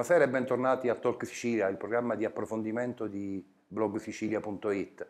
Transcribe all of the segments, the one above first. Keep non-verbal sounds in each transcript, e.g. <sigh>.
Buonasera e bentornati a Talk Sicilia, il programma di approfondimento di blogsicilia.it.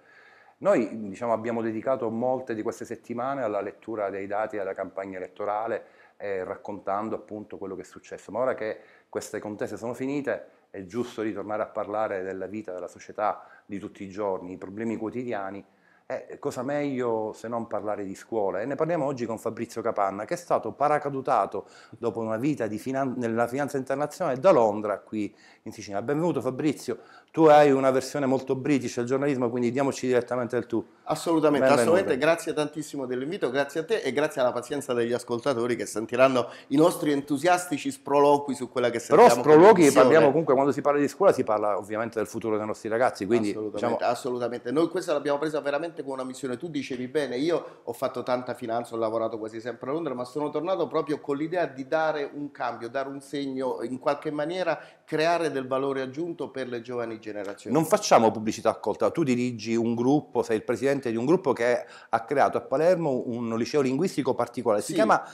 Noi diciamo, abbiamo dedicato molte di queste settimane alla lettura dei dati della campagna elettorale e eh, raccontando appunto quello che è successo, ma ora che queste contese sono finite è giusto ritornare a parlare della vita, della società di tutti i giorni, i problemi quotidiani eh, cosa meglio se non parlare di scuola? E ne parliamo oggi con Fabrizio Capanna, che è stato paracadutato dopo una vita finan nella finanza internazionale da Londra qui in Sicilia. Benvenuto Fabrizio, tu hai una versione molto british del giornalismo, quindi diamoci direttamente il tu. Assolutamente, Benvenuto. assolutamente, grazie tantissimo dell'invito, grazie a te e grazie alla pazienza degli ascoltatori che sentiranno i nostri entusiastici sproloqui su quella che sentiamo. Però sproloqui parliamo comunque, quando si parla di scuola si parla ovviamente del futuro dei nostri ragazzi, quindi... Diciamo assolutamente, diciamo... assolutamente. Noi questa l'abbiamo presa veramente con una missione, tu dicevi bene, io ho fatto tanta finanza, ho lavorato quasi sempre a Londra, ma sono tornato proprio con l'idea di dare un cambio, dare un segno in qualche maniera creare del valore aggiunto per le giovani generazioni. Non facciamo pubblicità accolta, tu dirigi un gruppo, sei il presidente di un gruppo che ha creato a Palermo un liceo linguistico particolare, si sì. chiama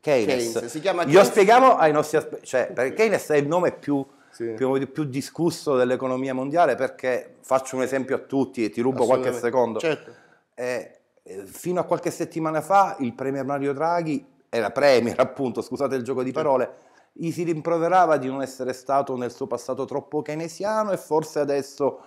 Keynes. Keynes. Si chiama Keynes. Glielo spieghiamo ai nostri aspetti, cioè, perché Keynes è il nome più... Sì. Più, più, discusso dell'economia mondiale perché faccio un esempio a tutti e ti rubo qualche secondo. Certo. Eh, fino a qualche settimana fa il Premier Mario Draghi, era Premier appunto, scusate il gioco di parole, gli si rimproverava di non essere stato nel suo passato troppo keynesiano e forse adesso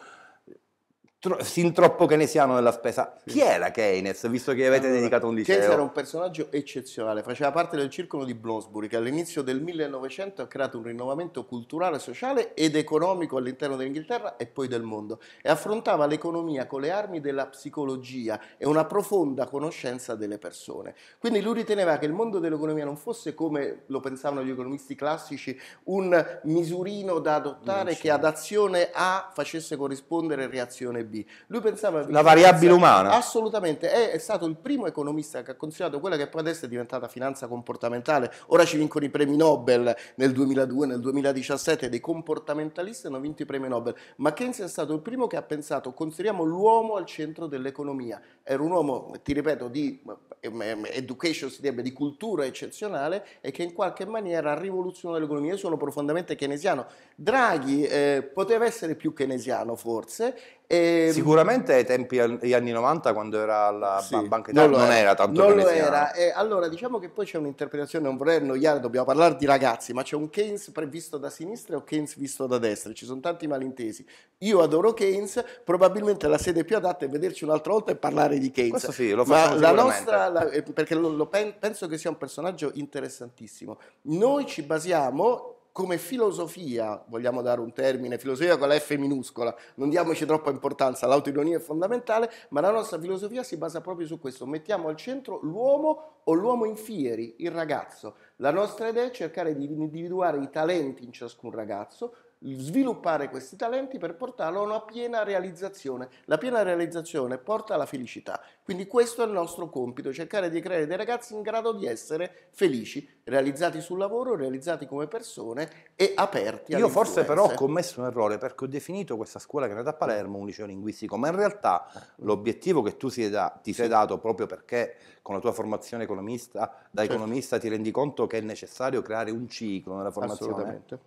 Tro- sin troppo keynesiano nella spesa. Sì. Chi la Keynes, visto che avete allora, dedicato un liceo? Keynes era un personaggio eccezionale, faceva parte del circolo di Bloomsbury che all'inizio del 1900 ha creato un rinnovamento culturale, sociale ed economico all'interno dell'Inghilterra e poi del mondo e affrontava l'economia con le armi della psicologia e una profonda conoscenza delle persone. Quindi lui riteneva che il mondo dell'economia non fosse come lo pensavano gli economisti classici, un misurino da adottare che ad azione A facesse corrispondere reazione B B. Lui pensava... La variabile umana. Assolutamente, è, è, stato il primo economista che ha considerato quella che poi adesso è diventata finanza comportamentale. Ora ci vincono i premi Nobel nel 2002, nel 2017, dei comportamentalisti hanno vinto i premi Nobel. Ma Keynes è stato il primo che ha pensato, consideriamo l'uomo al centro dell'economia. Era un uomo, ti ripeto, di eh, education, si direbbe, di cultura eccezionale e che in qualche maniera ha rivoluzionato l'economia. Io sono profondamente keynesiano Draghi eh, poteva essere più keynesiano forse. E... Ehm, sicuramente ai tempi degli anni 90 quando era alla sì, Banca Italia non, non era, tanto non keynesiano. Lo era. Eh, allora diciamo che poi c'è un'interpretazione, non vorrei annoiare, dobbiamo parlare di ragazzi, ma c'è un Keynes previsto da sinistra o Keynes visto da destra, ci sono tanti malintesi. Io adoro Keynes, probabilmente la sede più adatta è vederci un'altra volta e parlare di Keynes. Questo sì, lo ma la nostra, la, eh, perché lo, lo pen, penso che sia un personaggio interessantissimo. Noi ci basiamo come filosofia, vogliamo dare un termine, filosofia con la F minuscola, non diamoci troppa importanza, l'autodironia è fondamentale, ma la nostra filosofia si basa proprio su questo, mettiamo al centro l'uomo o l'uomo in fieri, il ragazzo. La nostra idea è cercare di individuare i talenti in ciascun ragazzo, sviluppare questi talenti per portarlo a una piena realizzazione. La piena realizzazione porta alla felicità, quindi questo è il nostro compito, cercare di creare dei ragazzi in grado di essere felici, realizzati sul lavoro, realizzati come persone e aperti Io forse però ho commesso un errore perché ho definito questa scuola che è nata a Palermo un liceo linguistico, ma in realtà eh. l'obiettivo che tu sei da, ti sei sì. dato proprio perché con la tua formazione economista, da certo. economista ti rendi conto che è necessario creare un ciclo nella formazione. Assolutamente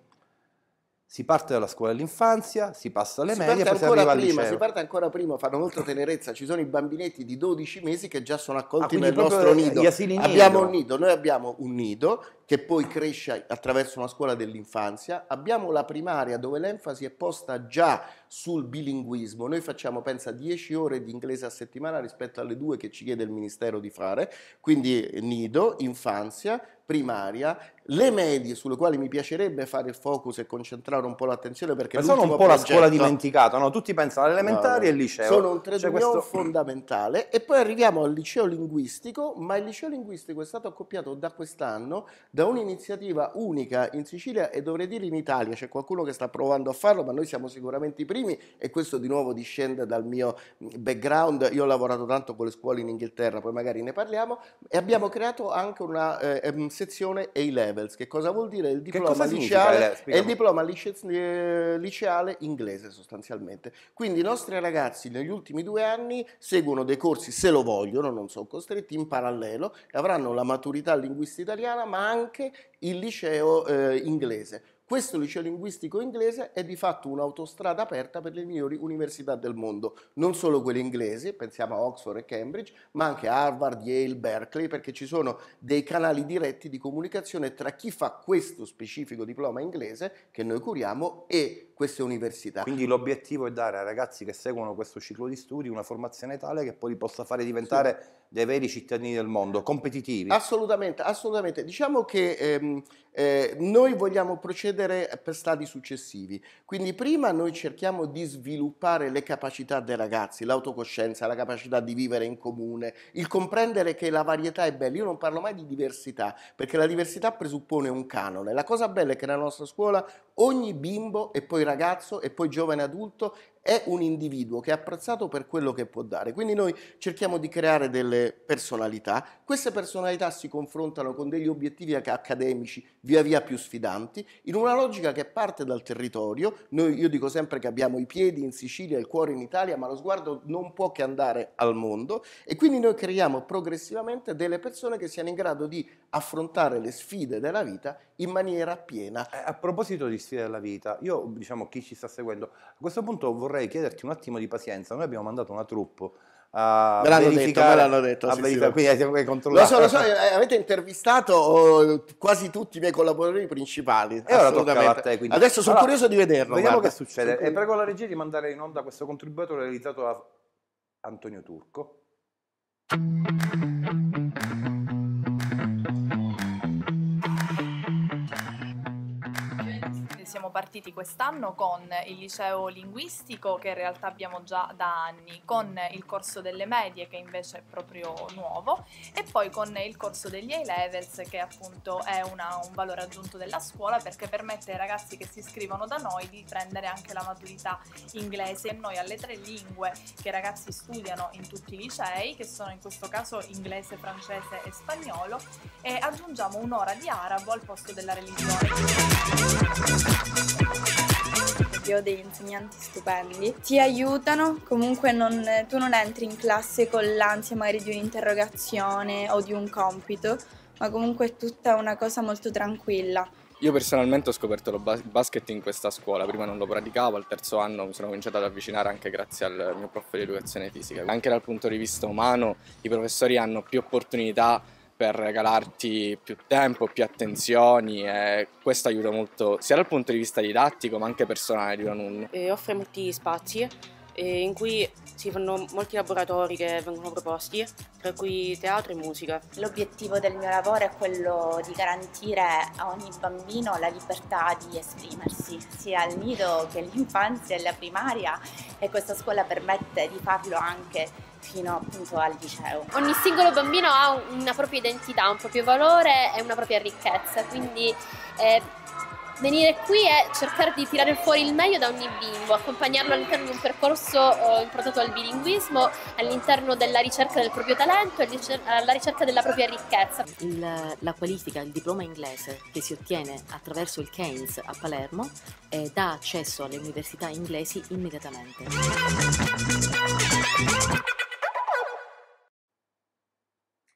si parte dalla scuola dell'infanzia, si passa alle si medie e poi si arriva prima, al Si parte ancora prima, fanno molta tenerezza, ci sono i bambinetti di 12 mesi che già sono accolti ah, nel nostro nido. Abbiamo nido. un nido, noi abbiamo un nido che poi cresce attraverso una scuola dell'infanzia, abbiamo la primaria dove l'enfasi è posta già sul bilinguismo, noi facciamo pensa 10 ore di inglese a settimana rispetto alle due che ci chiede il Ministero di fare, quindi eh, nido, infanzia, primaria, le medie sulle quali mi piacerebbe fare il focus e concentrare un po' l'attenzione perché Ma sono un po' progetto... la scuola dimenticata, no? tutti pensano all'elementare no, e al liceo. Sono un cioè, tredumio questo... fondamentale e poi arriviamo al liceo linguistico, ma il liceo linguistico è stato accoppiato da quest'anno da da un'iniziativa unica in Sicilia e dovrei dire in Italia, c'è qualcuno che sta provando a farlo, ma noi siamo sicuramente i primi e questo di nuovo discende dal mio mm, background, io ho lavorato tanto con le scuole in Inghilterra, poi magari ne parliamo, e abbiamo creato anche una eh, ehm, sezione A-Levels, che cosa vuol dire il diploma liceale, è il diploma lice, eh, liceale inglese sostanzialmente. Quindi i nostri ragazzi negli ultimi due anni seguono dei corsi, se lo vogliono, non sono costretti, in parallelo, avranno la maturità linguistica italiana, ma anche anche il liceo eh, inglese. Questo liceo linguistico inglese è di fatto un'autostrada aperta per le migliori università del mondo, non solo quelle inglesi, pensiamo a Oxford e Cambridge, ma anche Harvard, Yale, Berkeley, perché ci sono dei canali diretti di comunicazione tra chi fa questo specifico diploma inglese che noi curiamo e queste università. Quindi l'obiettivo è dare ai ragazzi che seguono questo ciclo di studi una formazione tale che poi li possa fare diventare sì. dei veri cittadini del mondo, competitivi. Assolutamente, assolutamente. Diciamo che ehm, eh, noi vogliamo procedere per stadi successivi, quindi prima noi cerchiamo di sviluppare le capacità dei ragazzi, l'autocoscienza, la capacità di vivere in comune, il comprendere che la varietà è bella. Io non parlo mai di diversità, perché la diversità presuppone un canone. La cosa bella è che nella nostra scuola ogni bimbo è poi ragazzo ragazzo e poi giovane adulto è un individuo che è apprezzato per quello che può dare. Quindi noi cerchiamo di creare delle personalità, queste personalità si confrontano con degli obiettivi accademici via via più sfidanti, in una logica che parte dal territorio, noi, io dico sempre che abbiamo i piedi in Sicilia, il cuore in Italia, ma lo sguardo non può che andare al mondo e quindi noi creiamo progressivamente delle persone che siano in grado di affrontare le sfide della vita in maniera piena. Eh, a proposito di sfide della vita, io diciamo chi ci sta seguendo, a questo punto vorrei vorrei chiederti un attimo di pazienza. Noi abbiamo mandato una troupe a me l'hanno detto, me l'hanno detto sì, sì, quindi lo so, lo so, eh, avete intervistato oh, quasi tutti i miei collaboratori principali e ora a te, adesso sono allora, curioso di vederlo vediamo guarda. che succede e prego la regia di mandare in onda questo contributo realizzato da Antonio Turco partiti quest'anno con il liceo linguistico che in realtà abbiamo già da anni, con il corso delle medie che invece è proprio nuovo e poi con il corso degli A-Levels che appunto è una, un valore aggiunto della scuola perché permette ai ragazzi che si iscrivono da noi di prendere anche la maturità inglese e noi alle tre lingue che i ragazzi studiano in tutti i licei, che sono in questo caso inglese, francese e spagnolo e aggiungiamo un'ora di arabo al posto della religione. Io ho degli insegnanti stupendi, ti aiutano, comunque non, tu non entri in classe con l'ansia magari di un'interrogazione o di un compito, ma comunque è tutta una cosa molto tranquilla. Io personalmente ho scoperto il basket in questa scuola, prima non lo praticavo, al terzo anno mi sono cominciato ad avvicinare anche grazie al mio prof di educazione fisica. Anche dal punto di vista umano i professori hanno più opportunità per regalarti più tempo, più attenzioni e questo aiuta molto sia dal punto di vista didattico ma anche personale di un alunno. E offre molti spazi in cui si fanno molti laboratori che vengono proposti, tra cui teatro e musica. L'obiettivo del mio lavoro è quello di garantire a ogni bambino la libertà di esprimersi, sia al nido che all'infanzia e alla primaria e questa scuola permette di farlo anche fino appunto al liceo. Ogni singolo bambino ha una propria identità, un proprio valore e una propria ricchezza, quindi eh, venire qui è cercare di tirare fuori il meglio da ogni bimbo, accompagnarlo all'interno di un percorso eh, improntato al bilinguismo, all'interno della ricerca del proprio talento e alla ricerca della propria ricchezza. Il, la qualifica, il diploma inglese che si ottiene attraverso il Keynes a Palermo eh, dà accesso alle università inglesi immediatamente.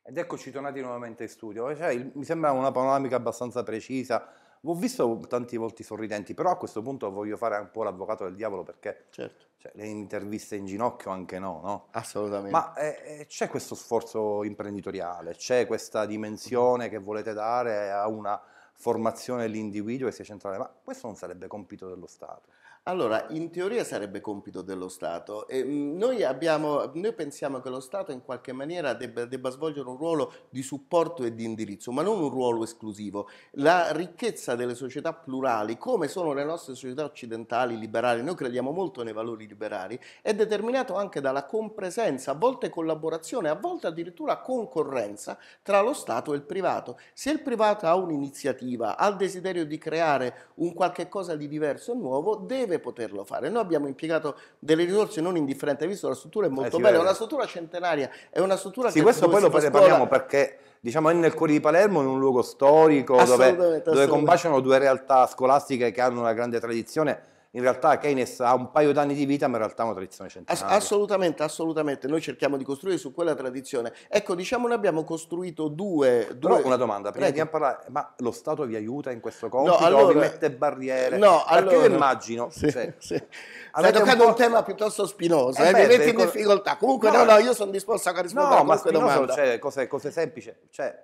Ed eccoci tornati nuovamente in studio. Cioè, il, mi sembra una panoramica abbastanza precisa. Ho visto tanti volti sorridenti, però a questo punto voglio fare un po' l'avvocato del diavolo perché certo. cioè, le interviste in ginocchio anche no, no? Assolutamente. Ma eh, eh c'è questo sforzo imprenditoriale, c'è questa dimensione che volete dare a una formazione dell'individuo che sia centrale, ma questo non sarebbe compito dello Stato. Allora, in teoria sarebbe compito dello Stato. E mm, noi, abbiamo, noi, pensiamo che lo Stato in qualche maniera debba, debba, svolgere un ruolo di supporto e di indirizzo, ma non un ruolo esclusivo. La ricchezza delle società plurali, come sono le nostre società occidentali liberali, noi crediamo molto nei valori liberali, è determinato anche dalla compresenza, a volte collaborazione, a volte addirittura concorrenza tra lo Stato e il privato. Se il privato ha un'iniziativa, creativa, ha il desiderio di creare un qualche cosa di diverso e nuovo, deve poterlo fare. Noi abbiamo impiegato delle risorse non indifferenti, hai visto la struttura è molto eh, bella, è una struttura centenaria, è una struttura sì, che... Sì, questo poi lo parliamo perché diciamo, è nel cuore di Palermo, in un luogo storico dove, dove combaciano due realtà scolastiche che hanno una grande tradizione in realtà Keynes ha un paio d'anni di vita, ma in realtà è una tradizione centenaria. assolutamente, assolutamente. Noi cerchiamo di costruire su quella tradizione. Ecco, diciamo, noi abbiamo costruito due. due... Però una domanda, prima di parlare, ma lo Stato vi aiuta in questo compito? No, allora... vi mette barriere? No, allora... Perché io immagino... Sì, cioè, sì. Stai toccando un, un, tema piuttosto spinoso, eh, eh beh, mi metti in difficoltà. Comunque, no, no, no io sono disposto a rispondere no, a qualche domanda. No, ma spinoso, domanda. cioè, cose, cose semplici, cioè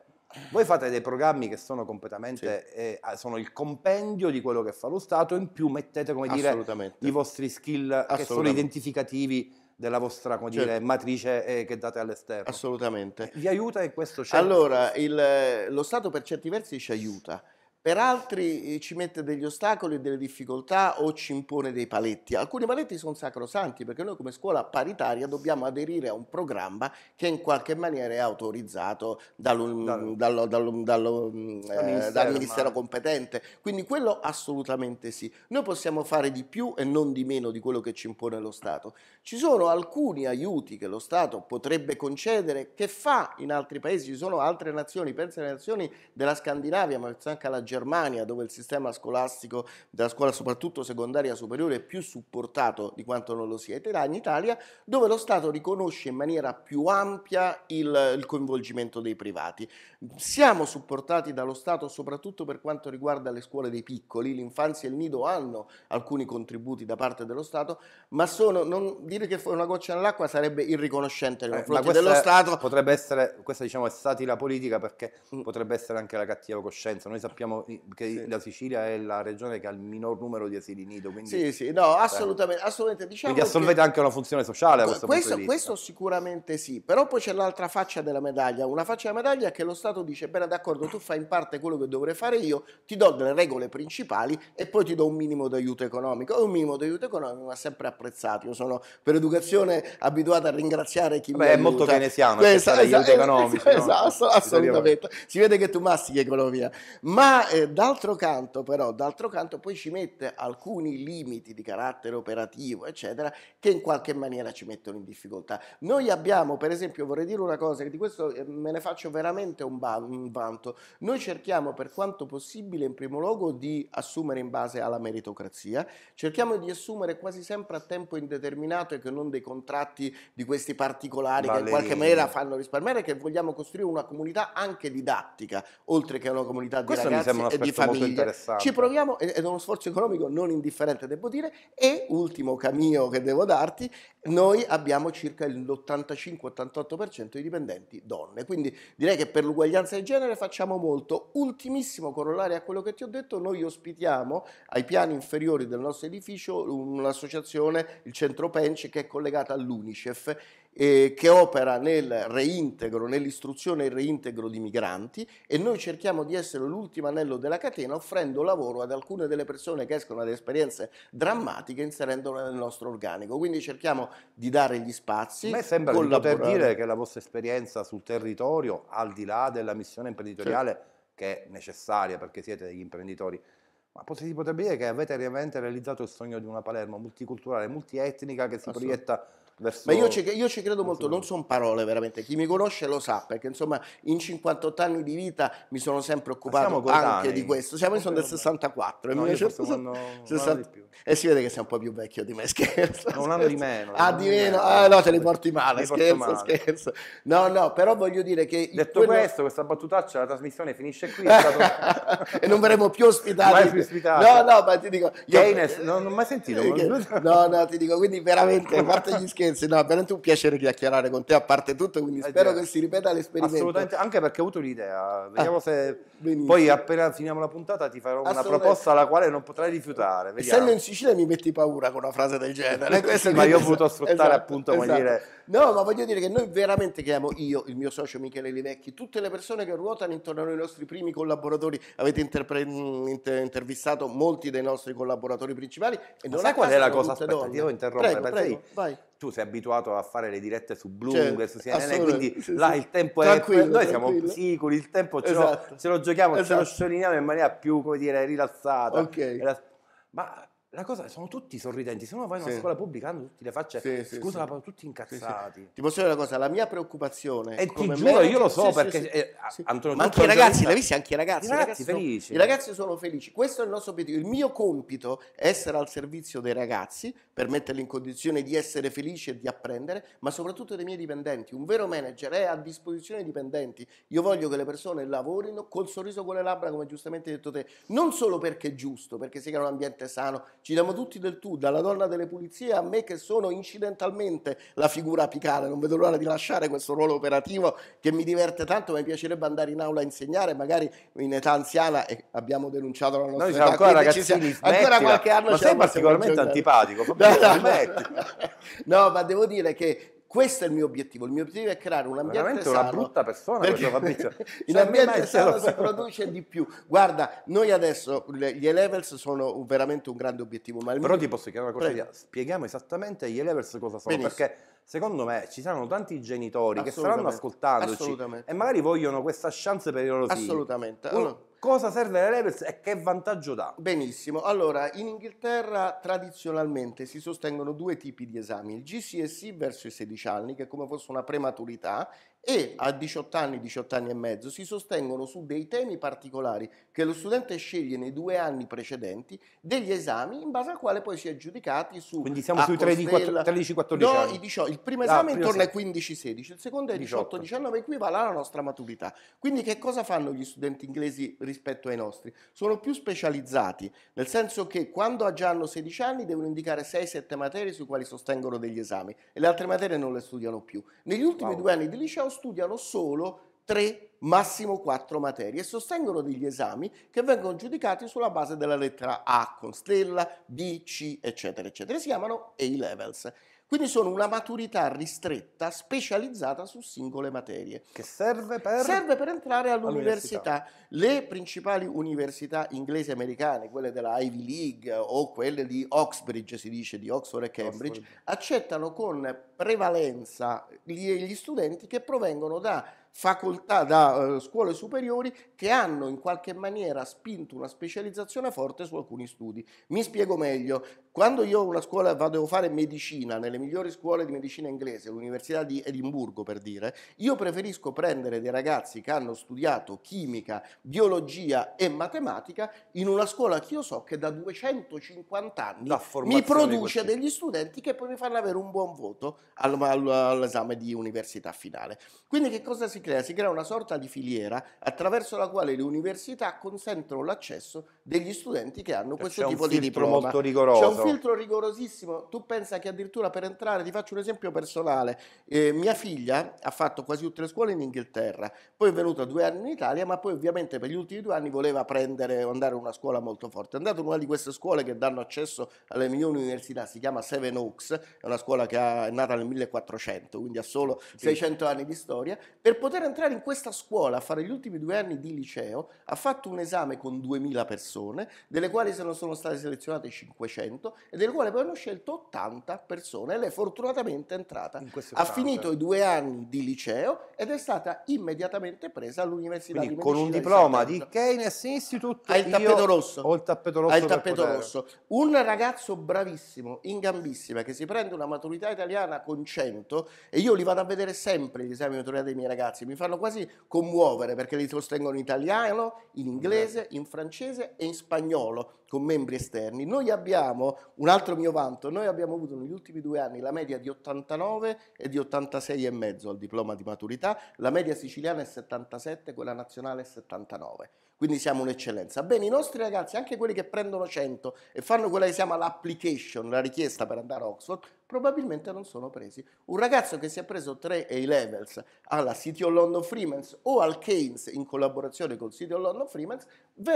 voi fate dei programmi che sono completamente, sì. eh, ah, sono il compendio di quello che fa lo Stato, in più mettete, come dire, i vostri skill che sono identificativi della vostra come certo. dire, matrice eh, che date all'esterno. Assolutamente. Eh, vi aiuta e questo c'è? Allora, il, lo Stato per certi versi ci aiuta per altri eh, ci mette degli ostacoli e delle difficoltà o ci impone dei paletti. Alcuni paletti sono sacrosanti perché noi come scuola paritaria dobbiamo aderire a un programma che in qualche maniera è autorizzato dal, mm, dal, dal, dal eh, ministero competente. Quindi quello assolutamente sì. Noi possiamo fare di più e non di meno di quello che ci impone lo Stato. Ci sono alcuni aiuti che lo Stato potrebbe concedere che fa in altri paesi, ci sono altre nazioni, penso alle nazioni della Scandinavia, ma penso anche alla Germania Germania, dove il sistema scolastico della scuola, soprattutto secondaria superiore, è più supportato di quanto non lo sia in Italia, dove lo Stato riconosce in maniera più ampia il, il coinvolgimento dei privati. Siamo supportati dallo Stato soprattutto per quanto riguarda le scuole dei piccoli, l'infanzia e il nido hanno alcuni contributi da parte dello Stato, ma sono, non, dire che una goccia nell'acqua sarebbe irriconoscente nei eh, confronti eh, dello Stato. Potrebbe essere, questa diciamo è la politica perché mm. potrebbe essere anche la cattiva coscienza. Noi sappiamo che sì. la Sicilia è la regione che ha il minor numero di asili nido. Quindi, sì, sì, no, eh. assolutamente. assolutamente diciamo quindi assolvete anche una funzione sociale a questo, questo punto di vista. Questo sicuramente sì, però poi c'è l'altra faccia della medaglia. Una faccia della medaglia è che lo Stato dice, bene d'accordo, tu fai in parte quello che dovrei fare io, ti do delle regole principali e poi ti do un minimo d'aiuto economico. Un minimo d'aiuto economico va sempre apprezzato. Io sono per educazione abituato a ringraziare chi Beh, mi è molto keynesiano, Questa, esatto, aiuto economico. <laughs> Esatto, no? assolutamente. Si vede che tu mastichi economia. Ma eh, d'altro canto però, d'altro canto poi ci mette alcuni limiti di carattere operativo, eccetera, che in qualche maniera ci mettono in difficoltà. Noi abbiamo, per esempio, vorrei dire una cosa, che di questo eh, me ne faccio veramente un, un vanto, noi cerchiamo per quanto possibile in primo luogo di assumere in base alla meritocrazia, cerchiamo di assumere quasi sempre a tempo indeterminato e che non dei contratti di questi particolari Valerina. che in qualche maniera fanno risparmiare, che vogliamo costruire una comunità anche didattica, oltre che una comunità di Questo ragazzi e di famiglia. Ci proviamo, ed è uno sforzo economico non indifferente, devo dire. E ultimo cammino che devo darti, noi abbiamo circa l'85-88% di dipendenti donne. Quindi direi che per l'uguaglianza di genere facciamo molto. Ultimissimo corollario a quello che ti ho detto, noi ospitiamo ai piani inferiori del nostro edificio un'associazione, il Centro Penci, che è collegata all'UNICEF eh, che opera nel reintegro, nell'istruzione e il reintegro di migranti e noi cerchiamo di essere l'ultimo anello della catena offrendo lavoro ad alcune delle persone che escono da esperienze drammatiche inserendole nel nostro organico. Quindi cerchiamo di dare gli spazi. A me sembra di poter dire che la vostra esperienza sul territorio, al di là della missione imprenditoriale, certo. che è necessaria perché siete degli imprenditori, ma si potrebbe dire che avete realmente realizzato il sogno di una Palermo multiculturale, multietnica che si proietta Verso... Ma io ci, io ci credo molto, non sono parole veramente, chi mi conosce lo sa, perché insomma in 58 anni di vita mi sono sempre occupato anche di questo, siamo cioè, sono del 64 no, e, 60... e si vede che sei un po' più vecchio di me, <laughs> scherzo. un anno di meno. Ah, di meno, ah, no, te li porti male, scherzo, male. scherzo. No, no, però voglio dire che... Detto quello... questo, questa battutaccia, la trasmissione finisce qui. <laughs> Stato... e non verremo più ospitati. Mai più ospitati. No, no, ma ti dico... Io... Keynes, non, non ho mai sentito. Eh, no, no, ti dico, quindi veramente, a parte gli scherzi <laughs> Vincenzi, no, è veramente un piacere chiacchierare con te a parte tutto, quindi eh, spero che si ripeta l'esperienza. Assolutamente, anche perché ho avuto un'idea. vediamo ah, se benissimo. poi appena finiamo la puntata ti farò una proposta alla quale non potrai rifiutare. Essendo in Sicilia mi metti paura con una frase del genere. <laughs> ma io ho voluto sfruttare esatto, appunto, esatto. come dire No, ma voglio dire che noi veramente chiamo io, il mio socio Michele Livecchi, tutte le persone che ruotano intorno ai nostri primi collaboratori. Avete interpre- mm, inter- intervistato molti dei nostri collaboratori principali. E ma non sai qual è la cosa? Aspetta, donne. ti devo interrompere. Prego, prego, sei, vai. Tu sei abituato a fare le dirette su Bloomberg, cioè, su CNN, quindi sì, là il tempo è... Noi siamo sicuri, il tempo esatto. ce, lo, ce, lo, giochiamo, esatto. ce lo scioliniamo in maniera più, come dire, rilassata. Ok. Ma la cosa sono tutti sorridenti, se no vai in una sì. scuola pubblica hanno tutte le facce, sì, scusa, sì, la, tutti incazzati. Ti posso dire una cosa, la mia preoccupazione E ti giuro, me, io lo so perché eh, Antonio Ma anche i ragazzi, l'hai visto anche i ragazzi, i ragazzi, sono, felici. I ragazzi sono felici. Questo è il nostro obiettivo. Il mio compito è essere al servizio dei ragazzi per metterli in condizione di essere felici e di apprendere, ma soprattutto dei miei dipendenti. Un vero manager è a disposizione dei dipendenti. Io voglio che le persone lavorino col sorriso con le labbra, come giustamente hai detto te, non solo perché è giusto, perché si crea un ambiente sano ci diamo tutti del tu, dalla donna delle pulizie a me che sono incidentalmente la figura apicale, non vedo l'ora di lasciare questo ruolo operativo che mi diverte tanto, mi piacerebbe andare in aula a insegnare, magari in età anziana e abbiamo denunciato la nostra Noi siamo età, ancora ragazzini, siamo, ancora qualche anno ma sei particolarmente antipatico, <laughs> no, no, no, no, ma devo dire che questo è il mio obiettivo. Il mio obiettivo è creare un ambiente Veramente sano. Veramente una brutta persona perché Fabrizio. <laughs> in ambiente sano si produce di più. Guarda, noi adesso gli e-levels sono veramente un grande obiettivo. Ma Però mio... ti posso chiedere una cosa? Prego. Spieghiamo esattamente gli e-levels cosa sono. Benissimo. Perché secondo me ci saranno tanti genitori che saranno ascoltandoci e magari vogliono questa chance per i loro figli. Assolutamente. Allora, Cosa serve la e che vantaggio dà? Benissimo, allora in Inghilterra tradizionalmente si sostengono due tipi di esami, il GCSE verso i 16 anni che è come fosse una prematurità e a 18 anni, 18 anni e mezzo si sostengono su dei temi particolari che lo studente sceglie nei due anni precedenti degli esami in base al quale poi si è giudicati su... Quindi siamo sui 13-14 no, anni? No, il primo ah, esame ah, intorno ai 15-16, il secondo è 18-19 equivale alla nostra maturità. Quindi che cosa fanno gli studenti inglesi rispetto ai nostri? Sono più specializzati, nel senso che quando già hanno 16 anni devono indicare 6-7 materie sui quali sostengono degli esami e le altre materie non le studiano più. Negli ultimi wow. due anni di liceo studiano solo tre, massimo quattro materie e sostengono degli esami che vengono giudicati sulla base della lettera A con stella, B, C, eccetera, eccetera. Si chiamano A-levels. Quindi sono una maturità ristretta, specializzata su singole materie. Che serve per? Serve per entrare all'università. Le principali università inglesi e americane, quelle della Ivy League o quelle di Oxbridge, si dice, di Oxford e Cambridge, Oxford. accettano con prevalenza gli, gli studenti che provengono da facoltà, da eh, scuole superiori che hanno in qualche maniera spinto una specializzazione forte su alcuni studi. Mi spiego meglio, quando io una scuola vado a fare medicina, nelle migliori scuole di medicina inglese, l'Università di Edimburgo per dire, io preferisco prendere dei ragazzi che hanno studiato chimica, biologia e matematica in una scuola che io so che da 250 anni mi produce degli studenti che poi mi fanno avere un buon voto all'esame di università finale. Quindi che cosa si crea, si crea una sorta di filiera attraverso la quale le università consentono l'accesso degli studenti che hanno cioè, questo tipo di diploma. Molto rigoroso. C'è un filtro rigorosissimo. Tu pensa che addirittura per entrare, ti faccio un esempio personale, eh, mia figlia ha fatto quasi tutte le scuole in Inghilterra, poi è venuta due anni in Italia, ma poi ovviamente per gli ultimi due anni voleva prendere o andare in una scuola molto forte. È andata in una di queste scuole che danno accesso alle migliori università, si chiama Seven Oaks, è una scuola che è nata nel 1400, quindi ha solo sì. 600 anni di storia, per poter poter entrare in questa scuola a fare gli ultimi due anni di liceo, ha fatto un esame con 2000 persone, delle quali se sono, sono state selezionate 500 e delle quali poi hanno scelto 80 persone. E lei fortunatamente è entrata. In Ha finito i due anni di liceo ed è stata immediatamente presa all'università Quindi, di Medicina. Con un diploma di, di Keynes Institute. Ha il tappeto rosso. Ho il tappeto rosso. il tappeto rosso. Un ragazzo bravissimo, in gambissima, che si prende una maturità italiana con 100 e io li vado a vedere sempre gli esami di maturità dei miei ragazzi ragazzi, mi fanno quasi commuovere perché li sostengono in italiano, in inglese, in francese e in spagnolo con membri esterni. Noi abbiamo, un altro mio vanto, noi abbiamo avuto negli ultimi due anni la media di 89 e di 86,5 al diploma di maturità, la media siciliana è 77, quella nazionale è 79 quindi siamo un'eccellenza. Bene, i nostri ragazzi, anche quelli che prendono 100 e fanno quella che si chiama l'application, la richiesta per andare a Oxford, probabilmente non sono presi. Un ragazzo che si è preso tre A-levels alla City of London Freemans o al Keynes in collaborazione con City of London Freemans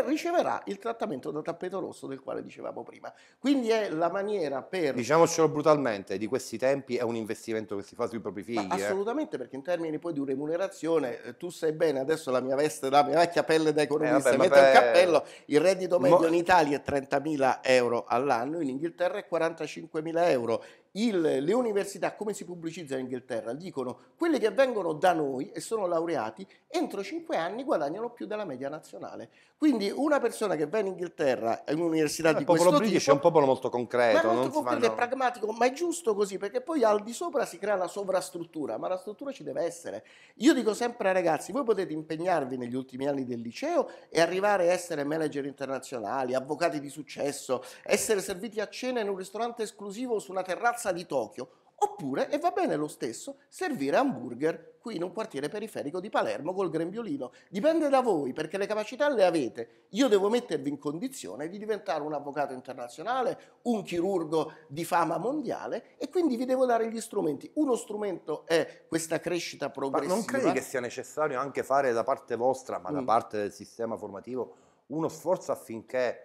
riceverà il trattamento da tappeto rosso del quale dicevamo prima. Quindi è la maniera per... Diciamocelo brutalmente, di questi tempi è un investimento che si fa sui propri figli. Ma eh. assolutamente, eh. perché in termini poi di remunerazione, eh, tu sai bene, adesso la mia veste, la mia vecchia pelle da eh, economista, eh, vabbè, il cappello, il reddito medio Mo... in Italia è 30.000 euro all'anno, in Inghilterra è 45.000 euro, il, le università come si pubblicizzano in Inghilterra? Dicono quelli che vengono da noi e sono laureati entro 5 anni guadagnano più della media nazionale. Quindi una persona che va in Inghilterra in un'università di questo tipo... British è un popolo molto concreto. Ma molto concreto, fanno... pragmatico, ma è giusto così perché poi al di sopra si crea la sovrastruttura, ma la struttura ci deve essere. Io dico sempre ai ragazzi, voi potete impegnarvi negli ultimi anni del liceo e arrivare a essere manager internazionali, avvocati di successo, essere serviti a cena in un ristorante esclusivo su una terrazza piazza di Tokyo, oppure, e va bene lo stesso, servire hamburger qui in un quartiere periferico di Palermo col grembiolino. Dipende da voi, perché le capacità le avete. Io devo mettervi in condizione di diventare un avvocato internazionale, un chirurgo di fama mondiale e quindi vi devo dare gli strumenti. Uno strumento è questa crescita progressiva. Ma non credi che sia necessario anche fare da parte vostra, ma mm. da parte del sistema formativo, uno sforzo affinché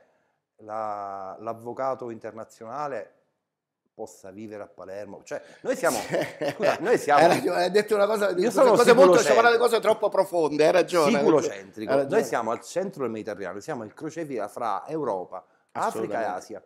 l'avvocato internazionale possa vivere a Palermo. Cioè, eh, noi siamo. <laughs> scusa, noi siamo. hai detto una cosa. Io sono cose molto, stiamo parlando di cose troppo profonde, hai ragione. Siculocentrico. Hai Noi siamo al centro del Mediterraneo, siamo il crocevia fra Europa, Africa e Asia.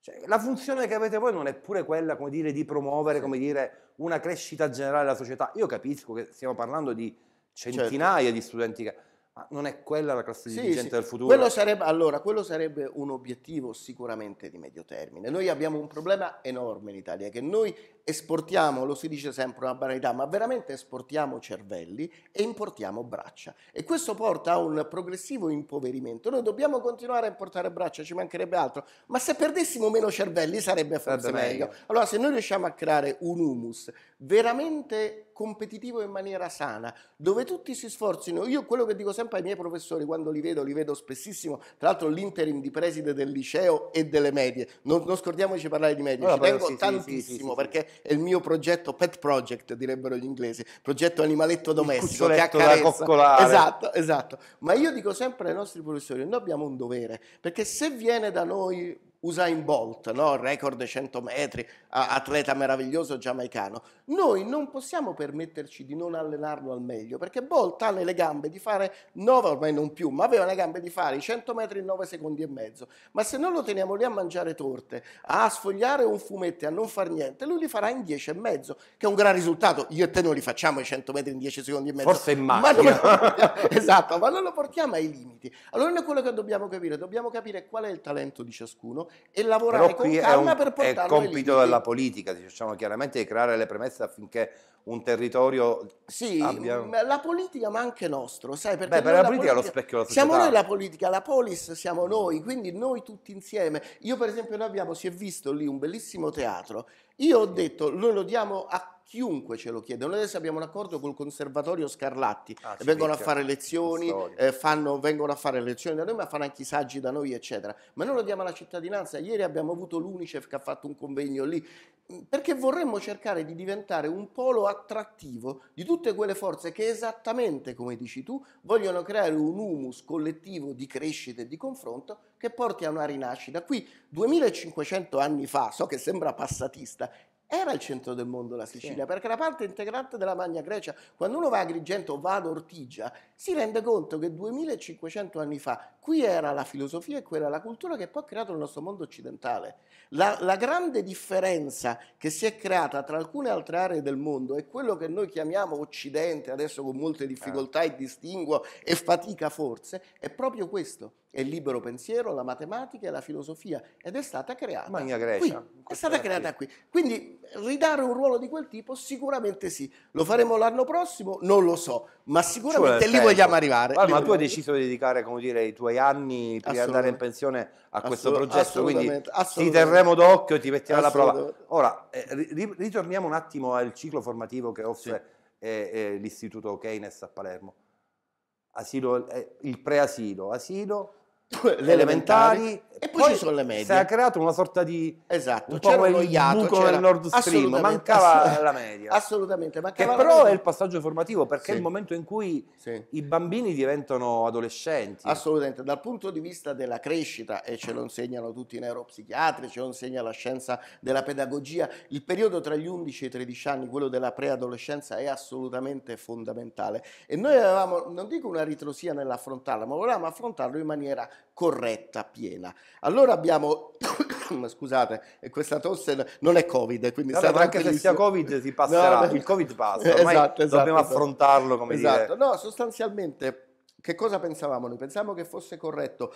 Cioè, la funzione che avete voi non è pure quella, come dire, di promuovere, sì. come dire, una crescita generale della società. Io capisco che stiamo parlando di certo. centinaia certo. di studenti che ma non è quella la classe dirigente sì, sì. del futuro? Quello sarebbe, allora, quello sarebbe un obiettivo sicuramente di medio termine. Noi abbiamo un problema enorme in Italia, che noi esportiamo, lo si dice sempre una banalità, ma veramente esportiamo cervelli e importiamo braccia. E questo porta a un progressivo impoverimento. Noi dobbiamo continuare a importare braccia, ci mancherebbe altro, ma se perdessimo meno cervelli sarebbe forse Vabbè, meglio. meglio. Allora se noi riusciamo a creare un humus veramente competitivo in maniera sana, dove tutti si sforzino, io quello che dico sempre ai miei professori quando li vedo, li vedo spessissimo, tra l'altro l'interim di preside del liceo e delle medie, non, non scordiamoci di parlare di medie, allora, ci tengo sì, tantissimo sì, sì, perché è il mio progetto pet project, direbbero gli inglesi, progetto animaletto domestico che accarezza. Da esatto, esatto. Ma io dico sempre ai nostri professori, noi abbiamo un dovere, perché se viene da noi Usain Bolt, no? record 100 metri, atleta meraviglioso giamaicano, noi non possiamo permetterci di non allenarlo al meglio, perché Bolt ha nelle gambe di fare 9, ormai non più, ma aveva le gambe di fare i 100 metri in 9 secondi e mezzo, ma se noi lo teniamo lì a mangiare torte, a sfogliare un fumetto e a non far niente, lui li farà in 10 e mezzo, che è un gran risultato, io e te non li facciamo i 100 metri in 10 secondi e mezzo. Forse in macchina. Ma non, <laughs> esatto, ma non lo portiamo ai limiti. Allora noi quello che dobbiamo capire, dobbiamo capire qual è il talento di ciascuno, e lavorare con calma un, per portarlo ai È compito della politica, diciamo chiaramente, di creare le premesse affinché un territorio Sì, abbia... la politica ma anche nostro, sai? Perché Beh, per la, la politica, politica è lo specchio della società. Siamo noi la politica, la polis siamo mm. noi, quindi noi tutti insieme. Io per esempio noi abbiamo, si è visto lì un bellissimo teatro, io ho detto, noi lo diamo a chiunque ce lo chiede. Noi adesso abbiamo un accordo col Conservatorio Scarlatti, ah, vengono a fare lezioni, eh, fanno, vengono a fare lezioni da noi, ma fanno anche i saggi da noi, eccetera. Ma noi lo diamo alla cittadinanza. Ieri abbiamo avuto l'UNICEF che ha fatto un convegno lì, mm, perché vorremmo cercare di diventare un polo attrattivo di tutte quelle forze che esattamente come dici tu vogliono creare un humus collettivo di crescita e di confronto che porti a una rinascita. Qui 2500 anni fa, so che sembra passatista, era il centro del mondo la Sicilia, sì. perché era parte integrante della Magna Grecia. Quando uno va a Agrigento o va ad Ortigia, si rende conto che 2500 anni fa qui era la filosofia e quella la cultura che poi ha creato il nostro mondo occidentale. La, la grande differenza che si è creata tra alcune altre aree del mondo è quello che noi chiamiamo Occidente, adesso con molte certo. difficoltà e distinguo e fatica forse, è proprio questo il libero pensiero, la matematica e la filosofia ed è stata creata Magna Grecia, qui. È stata creata qui. Quindi ridare un ruolo di quel tipo sicuramente sì. Lo faremo l'anno prossimo? Non lo so, ma sicuramente lì vogliamo arrivare. Guarda, ma tu hai deciso di dedicare dire, i tuoi anni per andare in pensione a questo progetto, quindi ti terremo d'occhio e ti mettiamo alla prova. Ora, eh, ritorniamo un attimo al ciclo formativo che offre sì. eh, eh, l'istituto Keynes a Palermo. Asilo, eh, il preasilo, asilo, le elementari e poi, poi, ci sono le medie. Si è creato una sorta di esatto, un c'era lo iato, nel Nord Stream, mancava la media. Assolutamente, mancava che eh, però media. è il passaggio formativo perché sì. è il momento in cui sì. i bambini diventano adolescenti. Assolutamente, dal punto di vista della crescita e ce lo insegnano tutti i neuropsichiatri, ce lo insegna la scienza della pedagogia, il periodo tra gli 11 e i 13 anni, quello della preadolescenza è assolutamente fondamentale e noi avevamo non dico una ritrosia nell'affrontarla, ma volevamo affrontarlo in maniera corretta, piena. Allora abbiamo, <coughs> scusate, eh, questa tosse non è Covid, quindi allora, anche se sia Covid si passerà, no, il Covid passa, <laughs> esatto, esatto, dobbiamo esatto. affrontarlo come esatto. Dire. No, sostanzialmente che cosa pensavamo noi? Pensavamo che fosse corretto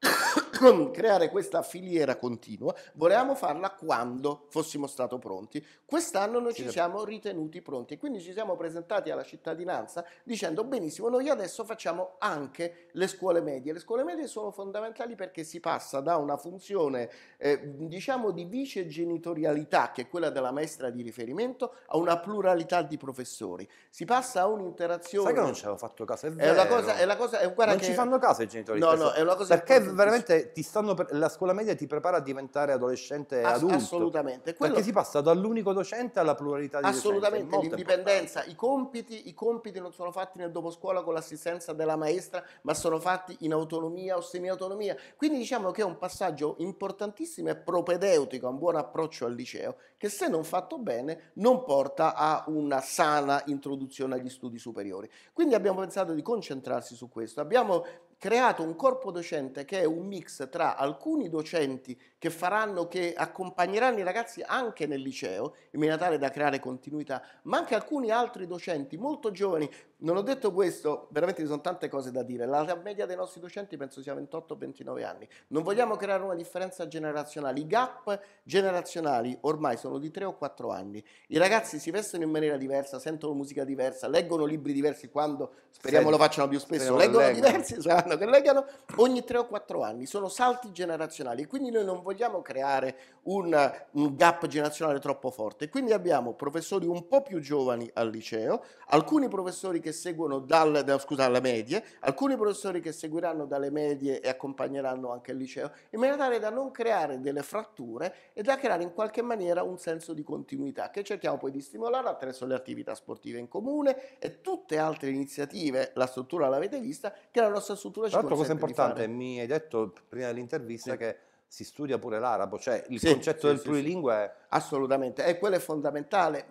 <coughs> creare questa filiera continua, volevamo farla quando fossimo stati pronti. Quest'anno noi ci siamo ritenuti pronti e quindi ci siamo presentati alla cittadinanza dicendo benissimo, noi adesso facciamo anche le scuole medie. Le scuole medie sono fondamentali perché si passa da una funzione eh, diciamo di vicegenitorialità, che è quella della maestra di riferimento, a una pluralità di professori. Si passa a un'interazione... Sai che non ci avevo fatto caso, è vero. È una cosa, è la cosa, è guarda non che... ci fanno caso i genitori. No, no, è una cosa Perché veramente ti stanno per... la scuola media ti prepara a diventare adolescente e Ass- adulto. Assolutamente. Quello... Perché si passa dall'unico docente alla pluralità di Assolutamente, docenti. l'indipendenza, i compiti, i compiti non sono fatti nel doposcuola con l'assistenza della maestra, ma sono fatti in autonomia o semiautonomia. Quindi diciamo che è un passaggio importantissimo e propedeutico a un buon approccio al liceo, che se non fatto bene non porta a una sana introduzione agli studi superiori. Quindi abbiamo pensato di concentrarsi su questo. Abbiamo creato un corpo docente che è un mix tra alcuni docenti che faranno, che accompagneranno i ragazzi anche nel liceo, in maniera tale da creare continuità, ma anche alcuni altri docenti molto giovani. Non ho detto questo, veramente ci sono tante cose da dire. La media dei nostri docenti penso sia 28-29 anni. Non vogliamo creare una differenza generazionale. I gap generazionali ormai sono di 3 o 4 anni. I ragazzi si vestono in maniera diversa, sentono musica diversa, leggono libri diversi quando, speriamo Senti, lo facciano più spesso, leggono, leggono diversi, saranno <laughs> che leggano ogni 3 o 4 anni. Sono salti generazionali, quindi noi non vogliamo creare un, un gap generazionale troppo forte. Quindi abbiamo professori un po' più giovani al liceo, alcuni professori che seguono dal, da, scusa, alle medie, alcuni professori che seguiranno dalle medie e accompagneranno anche il liceo, in maniera tale da non creare delle fratture e da creare in qualche maniera un senso di continuità che cerchiamo poi di stimolare attraverso le attività sportive in comune e tutte altre iniziative, la struttura l'avete vista, che la nostra struttura ci consente cosa importante, mi hai detto prima dell'intervista sì. che si studia pure l'arabo, cioè il sì, concetto sì, del plurilingue è Assolutamente, e quello è fondamentale.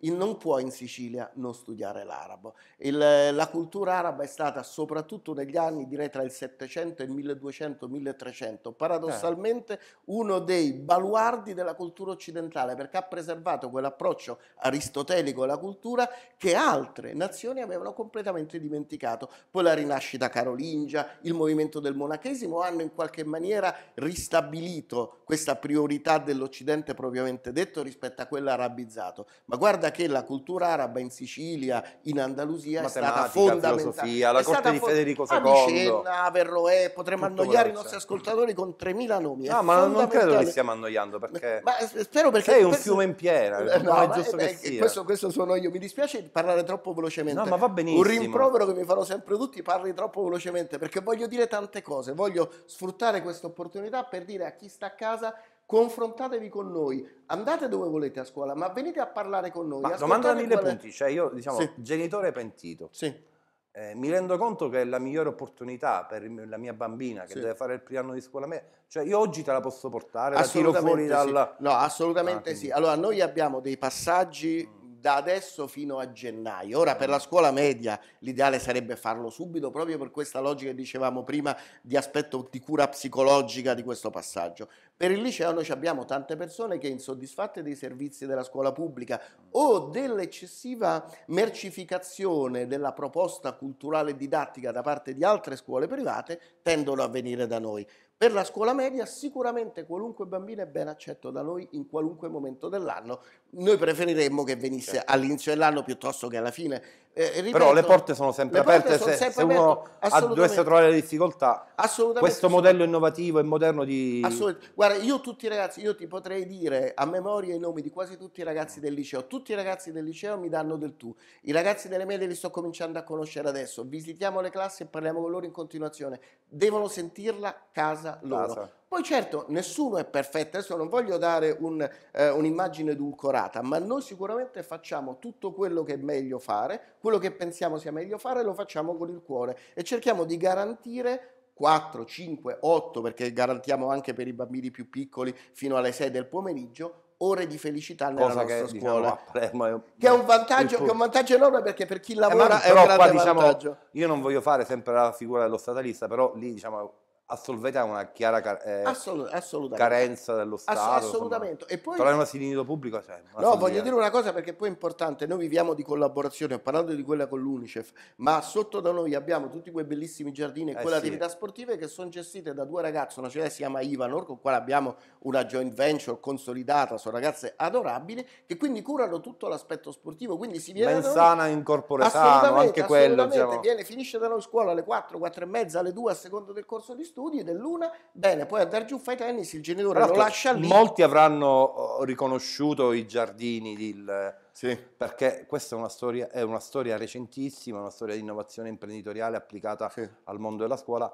Non può in Sicilia non studiare l'arabo. Il, la cultura araba è stata soprattutto negli anni, direi tra il 700 e il 1200-1300, paradossalmente eh. uno dei baluardi della cultura occidentale perché ha preservato quell'approccio aristotelico alla cultura che altre nazioni avevano completamente dimenticato. Poi la rinascita carolingia, il movimento del monachesimo hanno in qualche maniera ristabilito questa priorità dell'Occidente propriamente propriamente detto rispetto a quella arabizzato, ma guarda che la cultura araba in Sicilia, in Andalusia è stata fondamentale. Filosofia, la è corte di Federico II. Avicenna, Averroè, potremmo annoiare i nostri ascoltatori con 3000 nomi. No, ma non credo che stiamo annoiando perché ma, ma spero perché sei un questo... fiume in piena, eh, no, è eh, giusto eh, che sia. Questo, questo, sono io, mi dispiace parlare troppo velocemente. No, ma va benissimo. Un rimprovero che mi farò sempre tutti, parli troppo velocemente perché voglio dire tante cose, voglio sfruttare questa opportunità per dire a chi sta a casa confrontatevi con noi, andate dove volete a scuola, ma venite a parlare con noi. Ma domanda da mille quale... punti, cioè io diciamo sì. genitore pentito, sì. eh, mi rendo conto che è la migliore opportunità per la mia bambina che sì. deve fare il primo anno di scuola media, cioè io oggi te la posso portare, la tiro fuori dalla... No, assolutamente ah, sì, allora noi abbiamo dei passaggi mm da adesso fino a gennaio. Ora per la scuola media l'ideale sarebbe farlo subito proprio per questa logica che dicevamo prima di aspetto di cura psicologica di questo passaggio. Per il liceo noi abbiamo tante persone che insoddisfatte dei servizi della scuola pubblica o dell'eccessiva mercificazione della proposta culturale e didattica da parte di altre scuole private tendono a venire da noi. Per la scuola media sicuramente qualunque bambino è ben accetto da noi in qualunque momento dell'anno, noi preferiremmo che venisse certo. all'inizio dell'anno piuttosto che alla fine. Eh, eh ripeto, Però le porte sono sempre aperte sono se, sempre se uno dovesse trovare le difficoltà. Questo modello innovativo e moderno di... Guarda, io tutti i ragazzi, io ti potrei dire a memoria i nomi di quasi tutti i ragazzi del liceo. Tutti i ragazzi del liceo mi danno del tu. I ragazzi delle medie li sto cominciando a conoscere adesso. Visitiamo le classi e parliamo con loro in continuazione. Devono sentirla casa loro. Casa poi certo nessuno è perfetto, adesso non voglio dare un, eh, un'immagine edulcorata, ma noi sicuramente facciamo tutto quello che è meglio fare, quello che pensiamo sia meglio fare lo facciamo con il cuore e cerchiamo di garantire 4, 5, 8, perché garantiamo anche per i bambini più piccoli fino alle 6 del pomeriggio, ore di felicità nella Cosa nostra che, diciamo, scuola. Diciamo, è, che, è un vantaggio, che è un vantaggio enorme perché per chi lavora eh, ma, è un però, grande qua, diciamo, Io non voglio fare sempre la figura dello statalista, però lì diciamo assolvete a una chiara eh, Assolut- carenza dello Stato. Ass- assolutamente. Insomma. E poi... Però è un assilino pubblico Cioè, no, voglio dire una cosa perché poi è importante. Noi viviamo di collaborazione, ho parlato di quella con l'Unicef, ma sotto da noi abbiamo tutti quei bellissimi giardini e eh quelle sì. attività sportive che sono gestite da due ragazze, una cioè si chiama Ivanor, con quale abbiamo una joint venture consolidata, sono ragazze adorabili, che quindi curano tutto l'aspetto sportivo. Quindi si viene... Mensana in sano, anche assolutamente, quello. Diciamo. Viene, finisce da noi scuola alle 4, 4 e mezza, alle 2 a seconda del corso di studio studi dell'una, bene, poi andare giù fai tennis, il genitore lo lascia lì. Molti avranno eh, riconosciuto i giardini, il, sì. perché questa è una, storia, è una, storia, recentissima, una storia di innovazione imprenditoriale applicata sì. al mondo della scuola,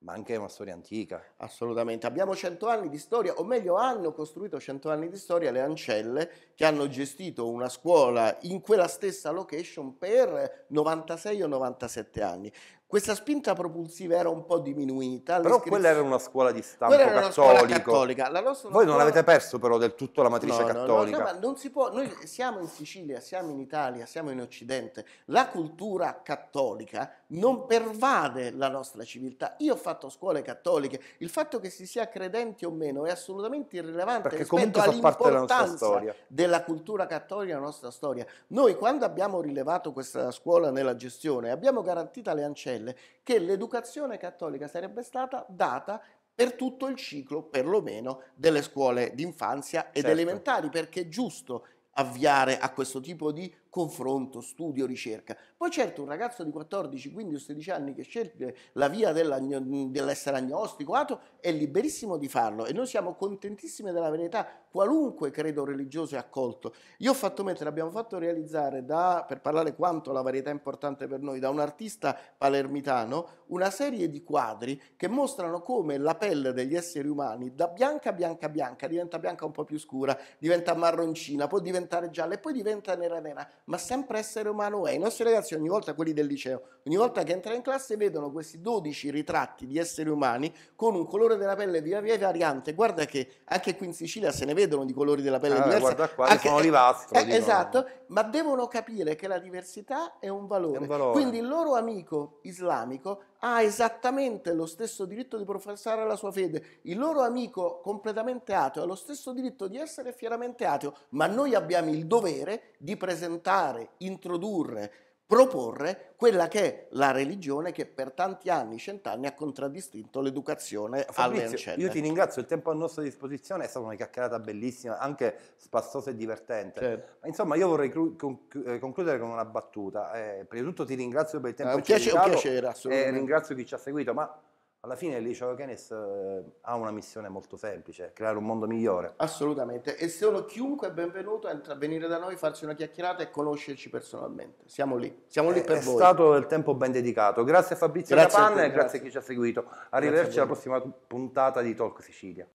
ma anche una storia antica. Assolutamente, abbiamo 100 anni di storia, o meglio hanno costruito 100 anni di storia le ancelle che hanno gestito una scuola in quella stessa location per 96 o 97 anni. Questa spinta propulsiva era un po' diminuita. Però quella era una scuola di stampo era cattolico. Una scuola cattolica. La Voi scuola... non avete perso però del tutto la matrice no, cattolica. No, no, no, ma non si può. Noi siamo in Sicilia, siamo in Italia, siamo in Occidente. La cultura cattolica non pervade la nostra civiltà. Io ho fatto scuole cattoliche. Il fatto che si sia credenti o meno è assolutamente irrilevante Perché rispetto all'importanza della, della cultura cattolica nella nostra storia. Noi quando abbiamo rilevato questa scuola nella gestione abbiamo garantito alle ancelle Castelle, che l'educazione cattolica sarebbe stata data per tutto il ciclo, perlomeno, delle scuole d'infanzia ed certo. elementari, perché è giusto avviare a questo tipo di confronto, studio, ricerca. Poi certo un ragazzo di 14, 15 o 16 anni che sceglie la via dell'essere agnostico, ateo, è liberissimo di farlo e noi siamo contentissimi della verità, qualunque credo religioso è accolto. Io ho fatto mettere, abbiamo fatto realizzare, da, per parlare quanto la varietà è importante per noi, da un artista palermitano, una serie di quadri che mostrano come la pelle degli esseri umani da bianca, a bianca, bianca, diventa bianca un po' più scura, diventa marroncina, può diventare gialla e poi diventa nera, nera ma sempre essere umano è. I nostri ragazzi ogni volta, quelli del liceo, ogni volta che entrano in classe vedono questi 12 ritratti di esseri umani con un colore della pelle via via variante. Guarda che anche qui in Sicilia se ne vedono di colori della pelle ah, diversi. Guarda qua, anche, sono olivastro. Eh, esatto, ma devono capire che la diversità è un valore. È un valore. Quindi il loro amico islamico ha esattamente lo stesso diritto di professare la sua fede. Il loro amico completamente ateo ha lo stesso diritto di essere fieramente ateo, ma noi abbiamo il dovere di presentare, introdurre, proporre quella che è la religione che per tanti anni, cent'anni, ha contraddistinto l'educazione Fabrizio, Io ti ringrazio, il tempo a nostra disposizione è stata una chiacchierata bellissima, anche spassosa e divertente. Certo. insomma, io vorrei eh, concludere con una battuta. Eh, prima di tutto ti ringrazio per il tempo che ci hai dato. È un piacere, un piacere ringrazio chi ci ha seguito, ma alla fine il liceo Keynes eh, ha una missione molto semplice, creare un mondo migliore. Assolutamente, e solo chiunque è benvenuto entra a venire da noi, farci una chiacchierata e conoscerci personalmente. Siamo lì, siamo lì è, per è voi. È stato il tempo ben dedicato. Grazie a Fabrizio grazie Capanna e grazie a chi ci ha seguito. Arrivederci alla prossima puntata di Talk Sicilia.